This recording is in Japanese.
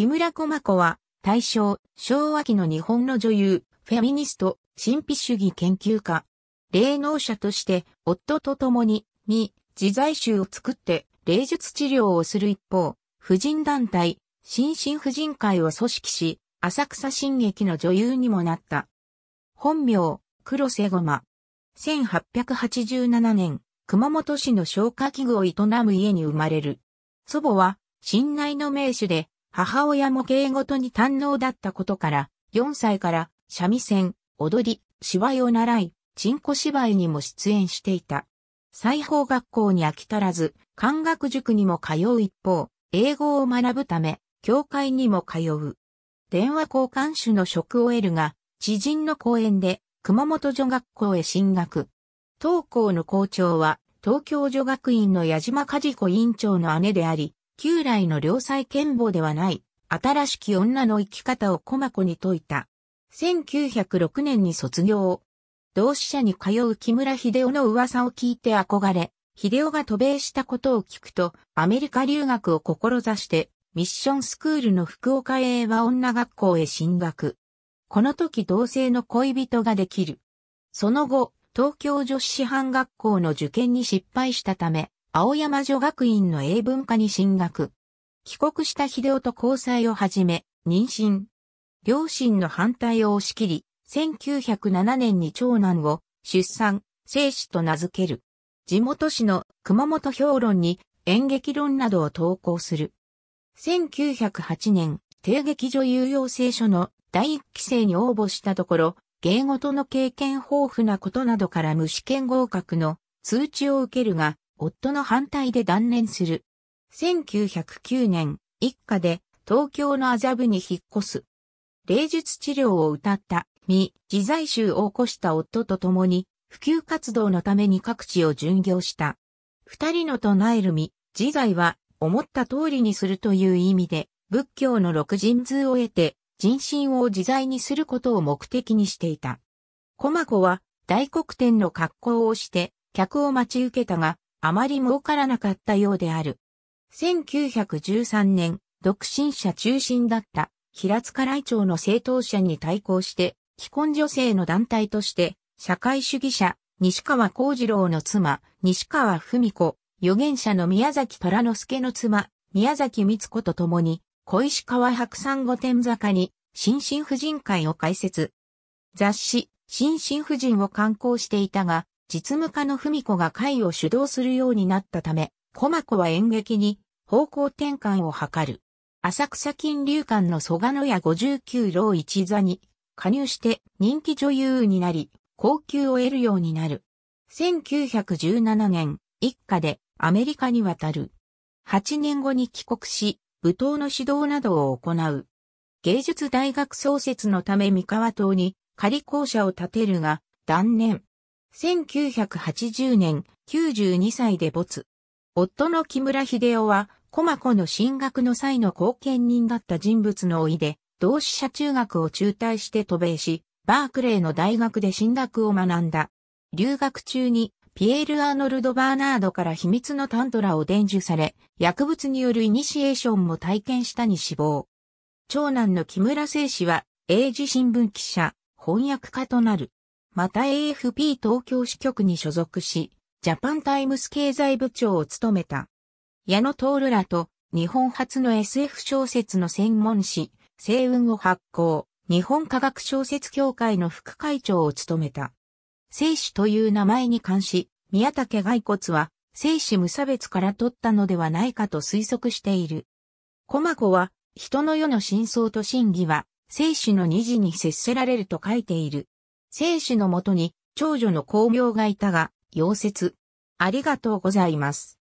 木村駒子は、大正、昭和期の日本の女優、フェミニスト、神秘主義研究家。霊能者として、夫と共に、未、自在衆を作って、霊術治療をする一方、婦人団体、新進婦人会を組織し、浅草新劇の女優にもなった。本名、黒瀬駒。1887年、熊本市の消化器具を営む家に生まれる。祖母は、信内の名手で、母親も芸事に堪能だったことから、4歳から三味線、踊り、芝居を習い、チンコ芝居にも出演していた。裁縫学校に飽き足らず、漢学塾にも通う一方、英語を学ぶため、教会にも通う。電話交換手の職を得るが、知人の講演で熊本女学校へ進学。当校の校長は、東京女学院の矢島和子委員長の姉であり、旧来の良妻賢母ではない、新しき女の生き方を駒子に説いた。1906年に卒業。同志社に通う木村秀夫の噂を聞いて憧れ、秀夫が渡米したことを聞くと、アメリカ留学を志して、ミッションスクールの福岡英和女学校へ進学。この時同性の恋人ができる。その後、東京女子師範学校の受験に失敗したため、青山女学院の英文科に進学。帰国した秀夫と交際を始め、妊娠。両親の反対を押し切り、1907年に長男を出産、生死と名付ける。地元市の熊本評論に演劇論などを投稿する。1908年、帝劇女優養成所の第一期生に応募したところ、芸事の経験豊富なことなどから無試験合格の通知を受けるが、夫の反対で断念する。1909年、一家で東京の麻布に引っ越す。霊術治療を歌った未自在衆を起こした夫と共に普及活動のために各地を巡業した。二人の唱える未自在は思った通りにするという意味で仏教の六神通を得て人心を自在にすることを目的にしていた。コマコは大黒天の格好をして客を待ち受けたがあまり儲からなかったようである。1913年、独身者中心だった平塚来町の政党者に対抗して、既婚女性の団体として、社会主義者、西川幸次郎の妻、西川文子、預言者の宮崎虎之助の妻、宮崎光子と共に、小石川白山御殿坂に、新進婦人会を開設。雑誌、新進婦人を刊行していたが、実務家の文子が会を主導するようになったため、駒子は演劇に方向転換を図る。浅草金流館の蘇我野屋59郎一座に加入して人気女優になり、高級を得るようになる。1917年、一家でアメリカに渡る。8年後に帰国し、舞踏の指導などを行う。芸術大学創設のため三河島に仮校舎を建てるが、断念。1980年、92歳で没。夫の木村秀夫は、駒子の進学の際の後見人だった人物の老いで、同志社中学を中退して渡米し、バークレーの大学で進学を学んだ。留学中に、ピエール・アーノルド・バーナードから秘密のタントラを伝授され、薬物によるイニシエーションも体験したに死亡。長男の木村聖氏は、英字新聞記者、翻訳家となる。また AFP 東京支局に所属し、ジャパンタイムス経済部長を務めた。矢野徹らと日本初の SF 小説の専門誌、星雲を発行、日本科学小説協会の副会長を務めた。生死という名前に関し、宮武骸骨は生死無差別から取ったのではないかと推測している。駒子は、人の世の真相と真偽は、生死の二次に接せられると書いている。生死のもとに長女の光明がいたが、溶接。ありがとうございます。